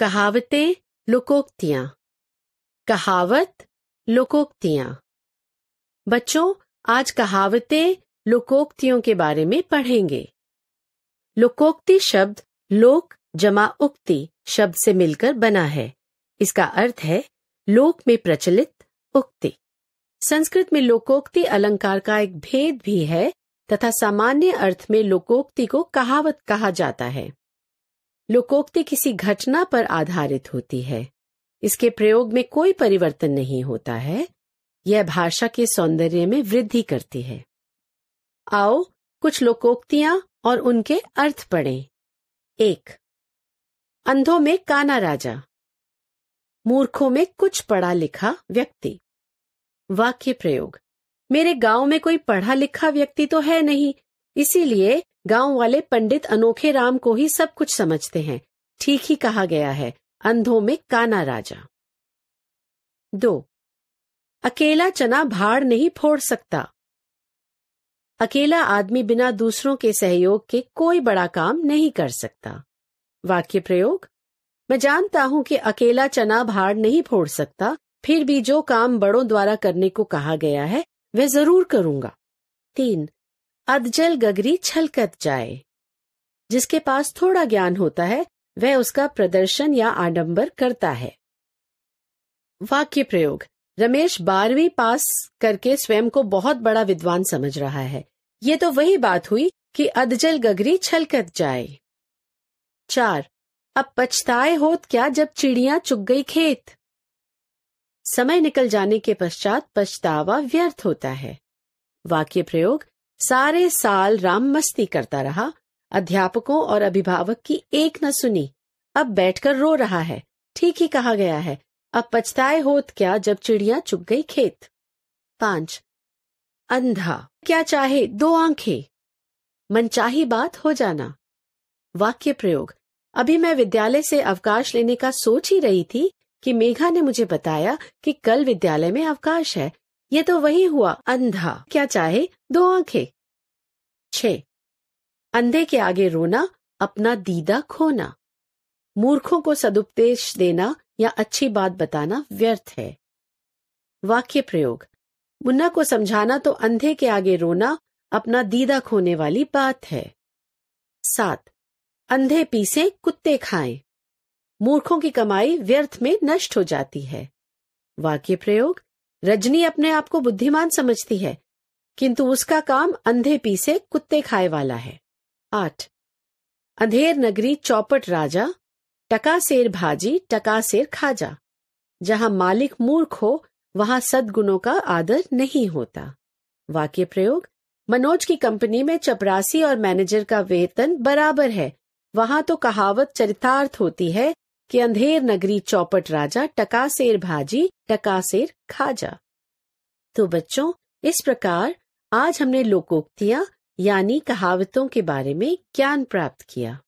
कहावतें लोकोक्तियां कहावत लोकोक्तियां बच्चों आज कहावतें लोकोक्तियों के बारे में पढ़ेंगे लोकोक्ति शब्द लोक जमा उक्ति शब्द से मिलकर बना है इसका अर्थ है लोक में प्रचलित उक्ति संस्कृत में लोकोक्ति अलंकार का एक भेद भी है तथा सामान्य अर्थ में लोकोक्ति को कहावत कहा जाता है लोकोक्ति किसी घटना पर आधारित होती है इसके प्रयोग में कोई परिवर्तन नहीं होता है यह भाषा के सौंदर्य में वृद्धि करती है आओ कुछ लोकोक्तियां और उनके अर्थ पढ़ें। एक अंधों में काना राजा मूर्खों में कुछ पढ़ा लिखा व्यक्ति वाक्य प्रयोग मेरे गांव में कोई पढ़ा लिखा व्यक्ति तो है नहीं इसीलिए गांव वाले पंडित अनोखे राम को ही सब कुछ समझते हैं ठीक ही कहा गया है अंधों में काना राजा दो अकेला चना भाड़ नहीं फोड़ सकता अकेला आदमी बिना दूसरों के सहयोग के कोई बड़ा काम नहीं कर सकता वाक्य प्रयोग मैं जानता हूं कि अकेला चना भाड़ नहीं फोड़ सकता फिर भी जो काम बड़ों द्वारा करने को कहा गया है वह जरूर करूंगा तीन अधजल गगरी छलकत जाए जिसके पास थोड़ा ज्ञान होता है वह उसका प्रदर्शन या आडंबर करता है वाक्य प्रयोग रमेश बारहवीं पास करके स्वयं को बहुत बड़ा विद्वान समझ रहा है ये तो वही बात हुई कि अधजल गगरी छलकत जाए चार अब पछताए होत क्या जब चिड़िया चुग गई खेत समय निकल जाने के पश्चात पछतावा व्यर्थ होता है वाक्य प्रयोग सारे साल राम मस्ती करता रहा अध्यापकों और अभिभावक की एक न सुनी अब बैठकर रो रहा है ठीक ही कहा गया है अब पछताए होत क्या जब चिड़िया चुग गई खेत पांच अंधा क्या चाहे दो आंखें मनचाही बात हो जाना वाक्य प्रयोग अभी मैं विद्यालय से अवकाश लेने का सोच ही रही थी कि मेघा ने मुझे बताया कि कल विद्यालय में अवकाश है ये तो वही हुआ अंधा क्या चाहे दो आंखें छ अंधे के आगे रोना अपना दीदा खोना मूर्खों को सदुपदेश देना या अच्छी बात बताना व्यर्थ है वाक्य प्रयोग मुन्ना को समझाना तो अंधे के आगे रोना अपना दीदा खोने वाली बात है सात अंधे पीसे कुत्ते खाएं मूर्खों की कमाई व्यर्थ में नष्ट हो जाती है वाक्य प्रयोग रजनी अपने आप को बुद्धिमान समझती है किंतु उसका काम अंधे पीसे कुत्ते खाए वाला है आठ अंधेर नगरी चौपट राजा सेर भाजी सेर खाजा जहां मालिक मूर्ख हो वहां सदगुणों का आदर नहीं होता वाक्य प्रयोग मनोज की कंपनी में चपरासी और मैनेजर का वेतन बराबर है वहां तो कहावत चरितार्थ होती है कि अंधेर नगरी चौपट राजा टकासेर भाजी टकासेर खाजा तो बच्चों इस प्रकार आज हमने लोकोक्तियां यानी कहावतों के बारे में ज्ञान प्राप्त किया